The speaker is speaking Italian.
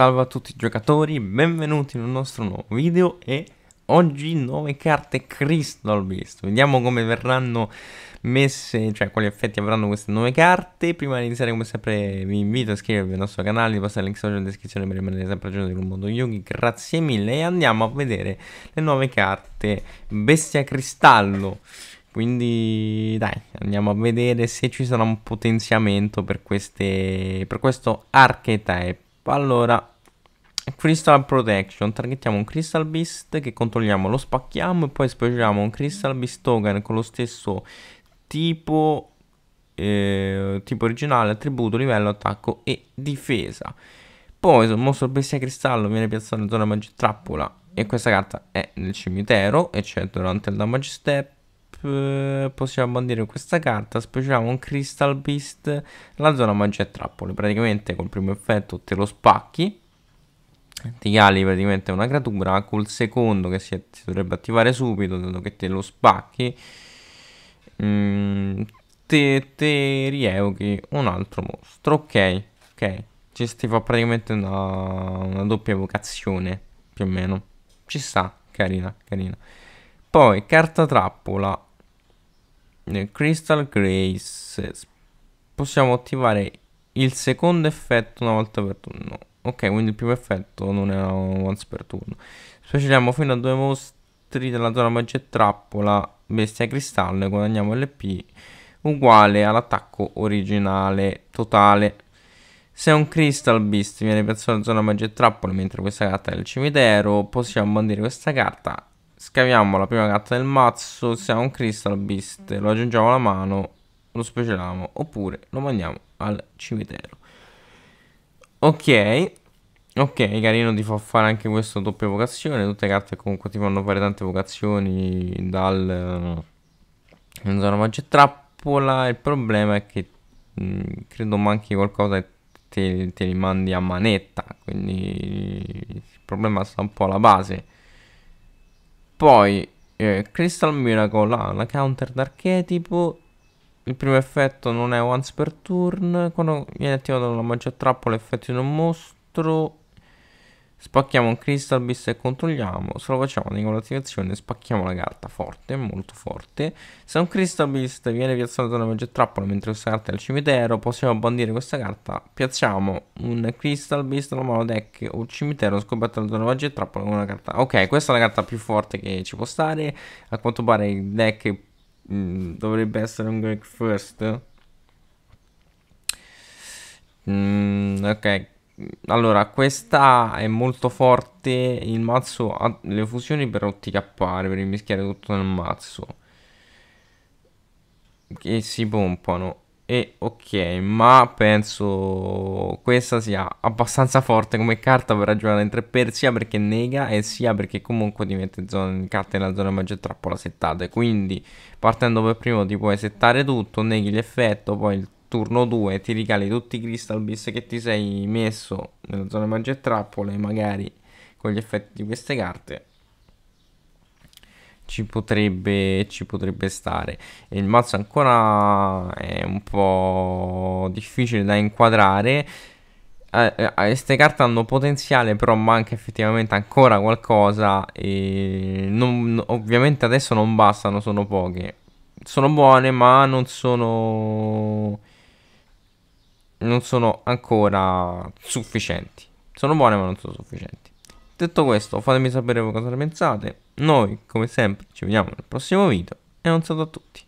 salve a tutti i giocatori, benvenuti in un nostro nuovo video e oggi nuove carte Crystal Beast. Vediamo come verranno messe, cioè quali effetti avranno queste nuove carte. Prima di iniziare come sempre vi invito a iscrivervi al nostro canale, di passare il link social in descrizione per rimanere sempre aggiornati con il mondo Yogi. Grazie mille e andiamo a vedere le nuove carte Bestia Cristallo. Quindi dai, andiamo a vedere se ci sarà un potenziamento per, queste, per questo archetype. Allora, Crystal Protection. Targettiamo un Crystal Beast che controlliamo, lo spacchiamo e poi spacchiamo un Crystal Beast Token con lo stesso tipo, eh, tipo originale, attributo, livello, attacco e difesa. Poi sul mostro bestia cristallo viene piazzato in zona magic trappola e questa carta è nel cimitero, eccetto durante il damage step eh, possiamo bandire questa carta, speciamo un Crystal Beast, la zona magia trappole. Praticamente col primo effetto te lo spacchi, ti cali praticamente una creatura, col secondo che si, si dovrebbe attivare subito, dato che te lo spacchi, mm, te, te rievochi un altro mostro. Ok, ok, ci si fa praticamente una, una doppia evocazione, più o meno. Ci sta, carina, carina. Poi carta trappola nel Crystal Grace possiamo attivare il secondo effetto una volta per turno. Ok, quindi il primo effetto non è once per turno. Specialiamo fino a due mostri della zona magia trappola, bestia cristallo e guadagniamo LP uguale all'attacco originale totale. Se un Crystal Beast viene piazzato nella zona magia trappola mentre questa carta è il cimitero, possiamo bandire questa carta Scaviamo la prima carta del mazzo, se ha un cristallo biste, lo aggiungiamo alla mano, lo specialiamo, oppure lo mandiamo al cimitero. Ok, ok, carino ti fa fare anche questo doppia vocazione, tutte le carte comunque ti fanno fare tante vocazioni dal... Non sono magia trappola, il problema è che mh, mm, credo manchi qualcosa e te, te li mandi a manetta, quindi il problema sta un po' alla base. Poi eh, Crystal Miracle ha ah, una counter d'archetipo. Il primo effetto non è once per turn. Quando viene attivato una magia trappola effetto di un mostro Spacchiamo un crystal beast e controlliamo. Se lo facciamo con l'attivazione, spacchiamo la carta forte, molto forte. Se un crystal beast viene piazzato da una magia trappola mentre questa carta è al cimitero, possiamo bandire questa carta. Piazziamo un crystal beast alla mano deck o cimitero scoperto da una magia trappola con una carta. Ok, questa è la carta più forte che ci può stare. A quanto pare il deck mh, mm, dovrebbe essere un Greek first. Mm, ok allora, questa è molto forte. Il mazzo ha le fusioni per otticappare, per mischiare tutto nel mazzo. Che si pompano. E ok, ma penso questa sia abbastanza forte come carta per ragionare in 3 per sia perché nega e sia perché comunque ti mette zona, carte nella zona maggiore trappola settate. Quindi partendo per primo ti puoi settare tutto, neghi l'effetto, poi il turno 2 ti ricali tutti i crystal beast che ti sei messo nella zona magia e trappole, magari con gli effetti di queste carte ci potrebbe, ci potrebbe stare. E il mazzo ancora è un po' difficile da inquadrare. Eh, eh queste carte hanno potenziale, però manca effettivamente ancora qualcosa. E non, ovviamente adesso non bastano, sono poche. Sono buone, ma non sono non sono ancora sufficienti. Sono buone ma non sono sufficienti. Detto questo, fatemi sapere voi cosa ne pensate. Noi, come sempre, ci vediamo nel prossimo video e un saluto a tutti.